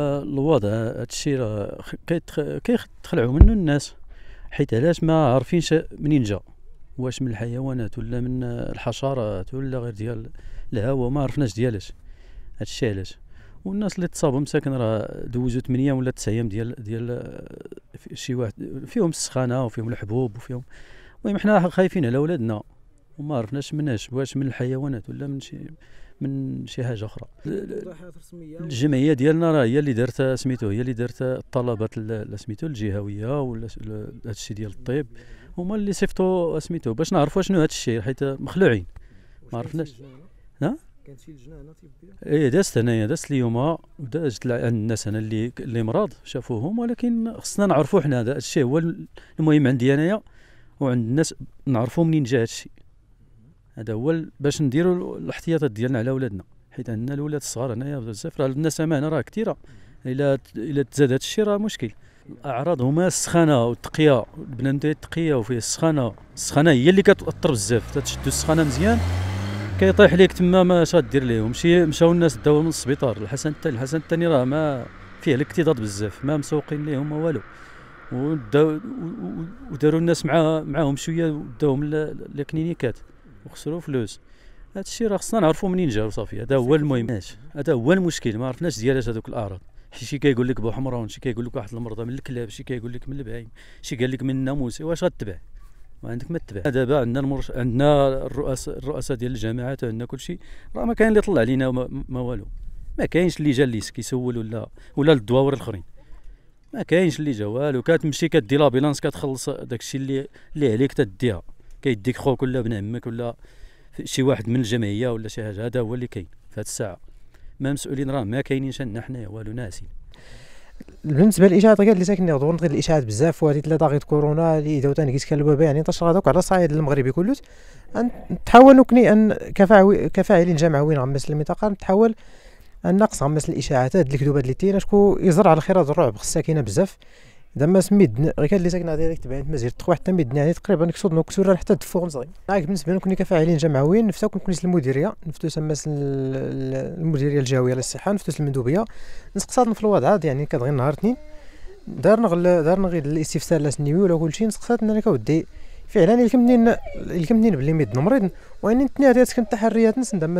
الوضع هادشي راه كيتخلعوا منه الناس حيت علاش ما عارفينش منين جا واش من الحيوانات ولا من الحشرات ولا غير ديال الهواء ما عرفناش ديالاش هادشي علاش والناس اللي تصابوا مساكن راه دوزوا 8 ولا 9 ايام ديال ديال شي واحد فيهم السخانه وفيهم الحبوب وفيهم المهم حنا خايفين على ولادنا وما عرفناش مناش واش من الحيوانات ولا من شي من شي حاجه اخرى طيب، الجمعيه ديالنا راه هي اللي دارت سميتو هي اللي دارت الطلبات سميتو الجهويه ولا هادشي ديال الطب هما اللي صيفطوا سميتو باش نعرفوا شنو هاد الشيء حيت مخلوعين ما عرفناش ها كانت شي لجنه هنا تيبيع اي دازت هنايا دازت اليوم دازت عند الناس هنا اللي اللي مرض شافوهم ولكن خصنا نعرفوا حنا هذا الشيء هو المهم عندي انايا وعند الناس نعرفوا منين جا هذا الشيء هذا هو باش نديروا الاحتياطات ديالنا على ولادنا حيت عندنا الولاد الصغار هنايا بزاف راه النسمه هنا راه كثيره الا الا تزاد هذا الشيء راه مشكل الاعراض هما السخانه والتقيه البنان ديال التقيه وفيه السخانه السخانه هي اللي كتاثر بزاف تشدو السخانه مزيان كيطيح ليك تما ما اش غادير ليه مشي مشاو الناس داو من السبيطار الحسن الثاني الحسن الثاني راه ما فيه الاكتضاض بزاف ما مسوقين ليه هما والو وداروا الناس مع معاهم شويه وداوهم لكلينيكات وخسروا فلوس هادشي راه خصنا نعرفوا منين جا صافي هذا هو المهم هذا هو المشكل ما عرفناش ديالاش هذوك الاعراض شي كيقول لك بوحمرون شي كيقول لك واحد المرضى من الكلاب شي كيقول لك من البهايم شي قال لك من الناموس واش غتبع ما عندك ما تبع دابا عندنا المرش... عندنا الرؤساء الرؤساء ديال الجامعات عندنا كلشي راه ما كاين اللي طلع علينا ما, ما والو ما كاينش اللي جا اللي كيسول ولا ولا الدواور الاخرين ما كاينش اللي جا والو كتمشي كدي لابيلانس كتخلص كتخلص داكشي اللي اللي عليك تديها كيديك خوك ولا ابن عمك ولا شي واحد من الجمعيه ولا شي حاجه هذا هو اللي كاين في هذه الساعه ما مسؤولين راه ما كاينينش حنا حنايا والو ناسين بالنسبه للاشاعات غير اللي ساكن غدور نغير الاشاعات بزاف وهذه ثلاثه غير كورونا اللي داو كيس كان الوباء يعني انتشر هذاك على الصعيد المغربي كلش نتحاول نكني ان كفاعلين جمعويين غمس المنطقه نتحاول ان نقص غمس الاشاعات هاد الكذوبات هاد اللي تينا شكون يزرع الخير خراج الرعب خص ساكنه بزاف زعما سميدنا غير كان اللي ساكنه ديريكت بعيد مازال تقوى حتى ميدنا يعني تقريبا كسود سورا حتى دفو غمزغي هاك بالنسبه لنا كنا كفاعلين جمعويين نفتو كنيس المديريه نفتو تما المديريه الجويه للصحه نفتو المندوبيه نسقساطن في الوضع عاد يعني كتغي نهار اثنين دارنا غل دارنا غير الاستفسار لا سنيوي ولا كلشي نسقساطن انا كودي فعلا يلكمني يلكمني بلي ميد نمرض واني نتني هذا تسكن التحريات نس ندم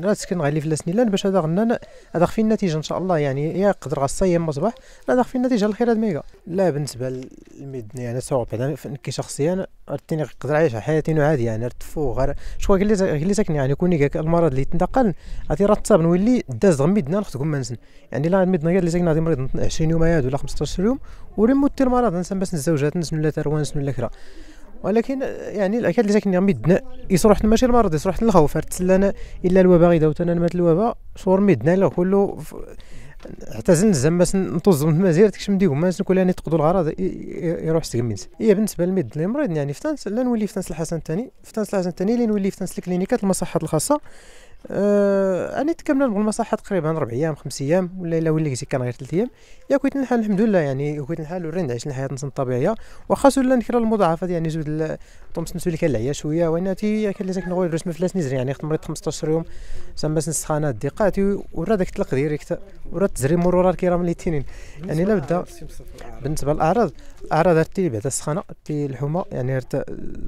لا تسكن غالي في لسنيلان باش هذا غنا هذا خفي النتيجه ان شاء الله يعني يا قدر غصيم مصباح لا هذا خفي النتيجه الخير هذا ميغا لا بالنسبه للميد يعني صعب انا كي شخصيا رتيني نقدر عايش حياتي عادي يعني ارتفو غير شكون قال لي ساكن يعني كوني كاك المرض اللي تنتقل هادي راه تصاب نولي داز غميدنا ميدنا نختكم منسن يعني لا ميدنا قال اللي ساكن غادي مريض 20 يوم عاد ولا 15 يوم ولا موتي المرض نسن باش نزوجات نسن ولا تروان نسن ولا كرا ولكن يعني الاكاد اللي ساكن ميدنا يصروح ماشي المرض يصروح الخوف ارتسلنا الا الوباء غيدا انا مات الوباء صور ميدنا لا كله اعتزلنا زعما نطز من المزير تكشم ديو ما كل يعني تقضوا الغرض يروح سكمينس هي بالنسبه للميد مريض يعني فتنس لا نولي فتنس الحسن الثاني فتنس الحسن الثاني اللي نولي فتنس الكلينيكات المصحات الخاصه آه انا تكمل نبغى المصحه تقريبا ربع ايام خمس ايام ولا الا وين كان غير ثلاث ايام يا كنت الحال الحمد لله يعني كنت الحال ورين عايشين الحياه نتاعنا الطبيعيه واخا سولا نكرا المضاعفات يعني زود طمس نسولي العيا شويه واناتي كنلزك نغول رسم فلاس نزري يعني خدمت 15 يوم باش سنسخانات الدقات ورا داك الطلق ديريكت ورا التزري مرور الكرام اللي تينين يعني لا بدا بالنسبه للاعراض الاعراض ارتي بعد السخانه تي الحمى يعني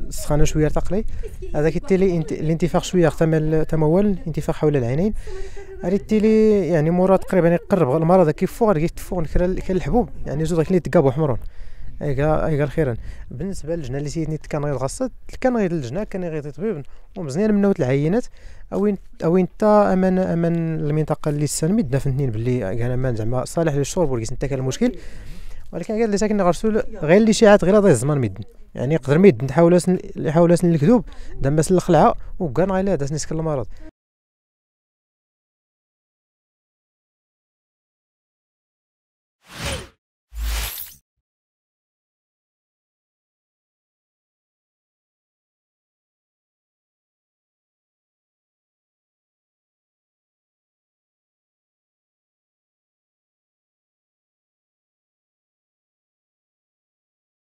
السخانه شويه ارتقلي هذاك لي الانتفاخ شويه احتمال تمول الانتفاخ حول العينين لي يعني مورا تقريبا يقرب المرض كيف فوق كيف فوق الحبوب يعني زوج اللي تقابو حمرون قال خيرا بالنسبه للجنه اللي سيدني كان غير غصت كان غير اللجنه كان غير طبيب ومزيان من نوت العينات اوين اوين تا امان امان المنطقه اللي سلمي دنا فنتين باللي كان امان زعما صالح للشرب ولكن انت كان المشكل ولكن قال لي ساكن غرسول غير اللي شاعات غير هذا الزمان ميدن يعني يقدر ميدن تحاول يحاول الكذوب دمس الخلعه وكان غير هذا نسك المرض